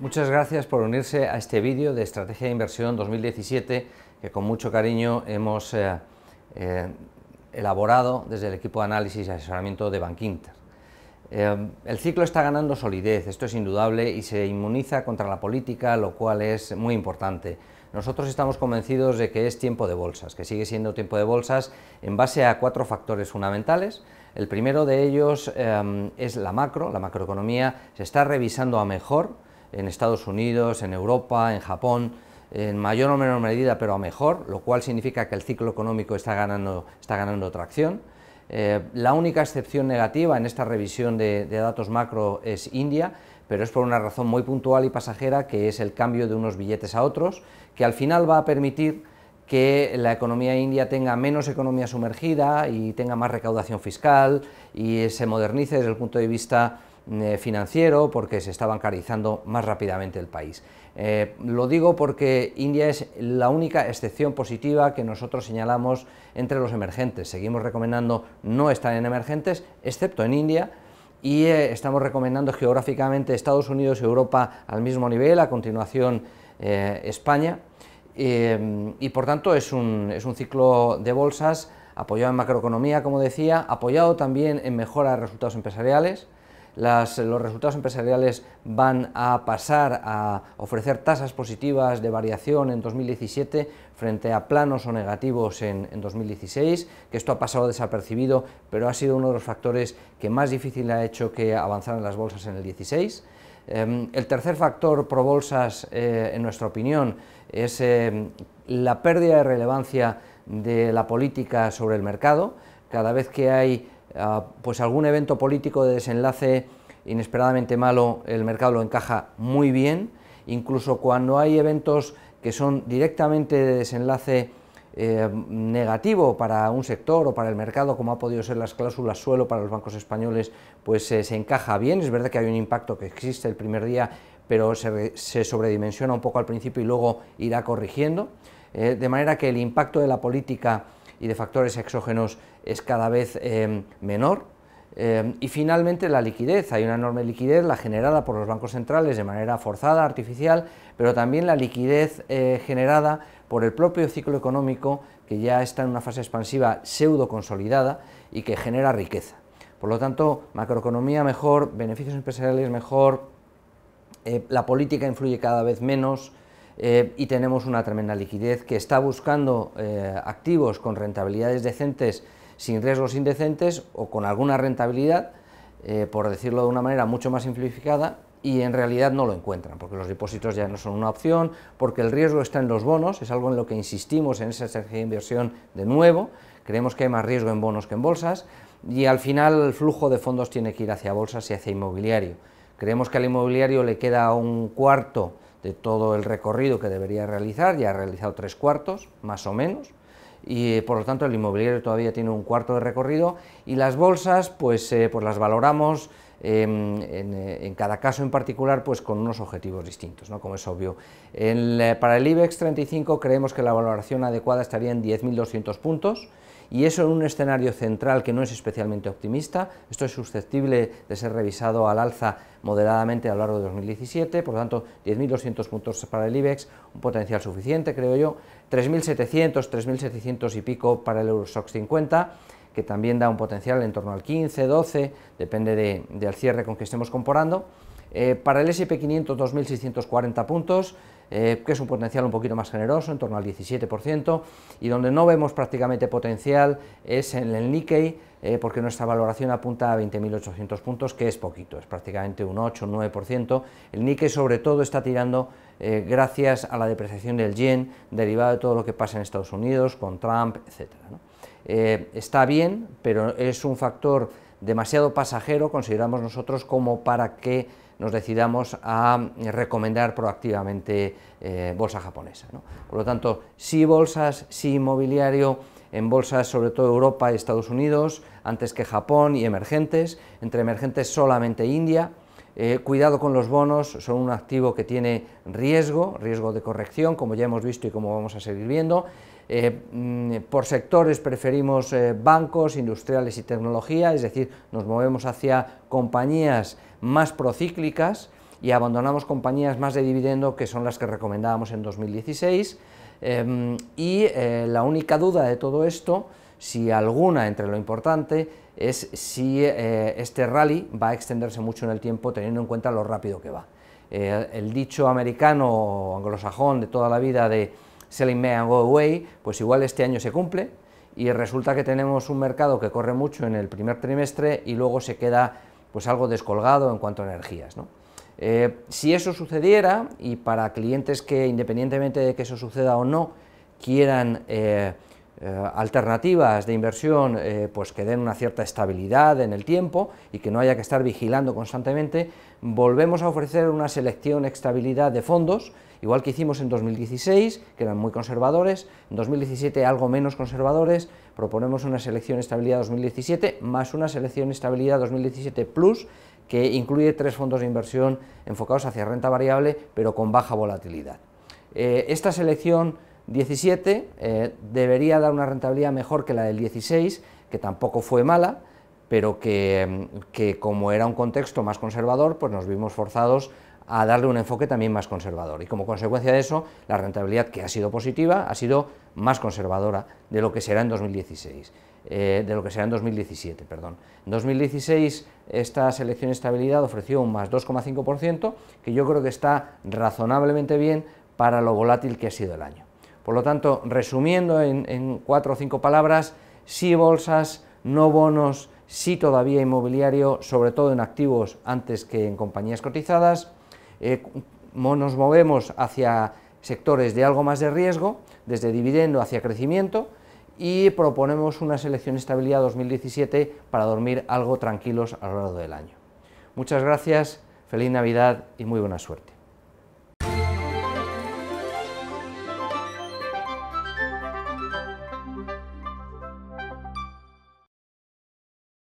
Muchas gracias por unirse a este vídeo de Estrategia de Inversión 2017 que con mucho cariño hemos eh, eh, elaborado desde el equipo de análisis y asesoramiento de Bankinter. Em, el ciclo está ganando solidez, esto es indudable, y se inmuniza contra la política, lo cual es muy importante. Nosotros estamos convencidos de que es tiempo de bolsas, que sigue siendo tiempo de bolsas en base a cuatro factores fundamentales. El primero de ellos em, es la macro, la macroeconomía se está revisando a mejor en Estados Unidos, en Europa, en Japón, en mayor o menor medida, pero a mejor, lo cual significa que el ciclo económico está ganando, está ganando tracción. Eh, la única excepción negativa en esta revisión de, datos macro es India, pero es por una razón muy puntual y pasajera, que es el cambio de unos billetes a otros, que al final va a permitir que la economía india tenga menos economía sumergida y tenga más recaudación fiscal y se modernice desde el punto de vista eh, financiero, porque se está bancarizando más rápidamente el país. Eh, lo digo porque India es la única excepción positiva que nosotros señalamos entre los emergentes. Seguimos recomendando no estar en emergentes, excepto en India, y eh, estamos recomendando geográficamente Estados Unidos y Europa al mismo nivel, a continuación España, y por tanto es un, es un ciclo de bolsas apoyado en macroeconomía, como decía, apoyado también en mejora de resultados empresariales, los resultados empresariales van a pasar a ofrecer tasas positivas de variación en 2017 frente a planos o negativos en, 2016, que esto ha pasado desapercibido, pero ha sido uno de los factores que más difícil ha hecho que avanzaran las bolsas en el 16. Em, el tercer factor pro bolsas, eh, en nuestra opinión, es em, la pérdida de relevancia de la política sobre el mercado. Cada vez que hay Ah, pues algún evento político de desenlace inesperadamente malo, el mercado lo encaja muy bien, incluso cuando hay eventos que son directamente de desenlace eh, negativo para un sector o para el mercado, como ha podido ser las cláusulas suelo para los bancos españoles, pues eh, se encaja bien. Es verdad que hay un impacto que existe el primer día, pero se, sobredimensiona un poco al principio y luego irá corrigiendo. Eh, de manera que el impacto de la política y de factores exógenos es cada vez eh, menor. Eh, y finalmente la liquidez. Hay una enorme liquidez, la generada por los bancos centrales de manera forzada, artificial, pero también la liquidez eh, generada por el propio ciclo económico que ya está en una fase expansiva pseudo consolidada y que genera riqueza. Por lo tanto, macroeconomía mejor, beneficios empresariales mejor, la política influye cada vez menos, eh, y tenemos una tremenda liquidez que está buscando eh, activos con rentabilidades decentes sin riesgos indecentes o con alguna rentabilidad, eh, por decirlo de una manera mucho más simplificada, y en realidad no lo encuentran, porque los depósitos ya no son una opción, porque el riesgo está en los bonos, es algo en lo que insistimos en esa estrategia de inversión de nuevo, creemos que hay más riesgo en bonos que en bolsas, y al final el flujo de fondos tiene que ir hacia bolsas y hacia inmobiliario. Creemos que al inmobiliario le queda un cuarto de todo el recorrido que debería realizar, ya ha realizado tres cuartos, más o menos, y eh, por lo tanto el inmobiliario todavía tiene un cuarto de recorrido y las bolsas pues, eh, pues las valoramos em, eh, en, cada caso en particular pues con unos objetivos distintos, ¿no? como es obvio. para el IBEX 35 creemos que la valoración adecuada estaría en 10.200 puntos, y eso en un escenario central que no es especialmente optimista, esto es susceptible de ser revisado al alza moderadamente a lo largo de 2017, por lo tanto 10.200 puntos para el IBEX, un potencial suficiente creo yo, 3.700, 3.700 y pico para el Eurostox 50, que también da un potencial en torno al 15, 12, depende del cierre con que estemos comparando, eh, para el SP500 2.640 puntos, eh, que es un potencial un poquito más generoso, en torno al 17%, y donde no vemos prácticamente potencial es en el Nikkei, eh, porque nuestra valoración apunta a 20.800 puntos, que es poquito, es prácticamente un 8, un 9%. El Nikkei sobre todo está tirando gracias a la depreciación del yen, derivada de todo lo que pasa en Estados Unidos, con Trump, etc. está bien, pero es un factor demasiado pasajero consideramos nosotros como para que nos decidamos a recomendar proactivamente eh, bolsa japonesa. Por lo tanto, sí bolsas, sí inmobiliario, en bolsas sobre todo Europa y Estados Unidos, antes que Japón y emergentes, entre emergentes solamente India. Eh, cuidado con los bonos, son un activo que tiene riesgo, riesgo de corrección, como ya hemos visto y como vamos a seguir viendo. Eh, mm, por sectores preferimos eh, bancos, industriales y tecnología, es decir, nos movemos hacia compañías más procíclicas y abandonamos compañías más de dividendo que son las que recomendábamos en 2016. Em, y eh, la única duda de todo esto, si alguna entre lo importante, es si este rally va a extenderse mucho en el tiempo teniendo en cuenta lo rápido que va. el dicho americano o anglosajón de toda la vida de Selling May and Go Away, pues igual este año se cumple y resulta que tenemos un mercado que corre mucho en el primer trimestre y luego se queda pues algo descolgado en cuanto a energías. Eh, si eso sucediera, y para clientes que independientemente de que eso suceda o no, quieran eh, eh, alternativas de inversión eh, pues que den una cierta estabilidad en el tiempo y que no haya que estar vigilando constantemente, volvemos a ofrecer una selección estabilidad de fondos, igual que hicimos en 2016, que eran muy conservadores, en 2017 algo menos conservadores, proponemos una selección estabilidad 2017 más una selección estabilidad 2017 plus que incluye tres fondos de inversión enfocados hacia renta variable pero con baja volatilidad. Eh, esta selección 17 eh, debería dar una rentabilidad mejor que la del 16, que tampoco fue mala, pero mm, que, como era un contexto más conservador, pues nos vimos forzados a darle un enfoque también más conservador. Y como consecuencia de eso, la rentabilidad que ha sido positiva ha sido más conservadora de lo que será en 2016, eh, de lo que será en 2017, perdón. En 2016 esta selección de estabilidad ofreció un más 2,5%, que yo creo que está razonablemente bien para lo volátil que ha sido el año. Por lo tanto, resumiendo en, cuatro o cinco palabras, sí bolsas, no bonos, sí todavía inmobiliario, sobre todo en activos antes que en compañías cotizadas. Eh, nos movemos hacia sectores de algo más de riesgo, desde dividendo hacia crecimiento, y proponemos una selección estabilidad 2017 para dormir algo tranquilos a lo largo del año. Muchas gracias, feliz Navidad y muy buena suerte.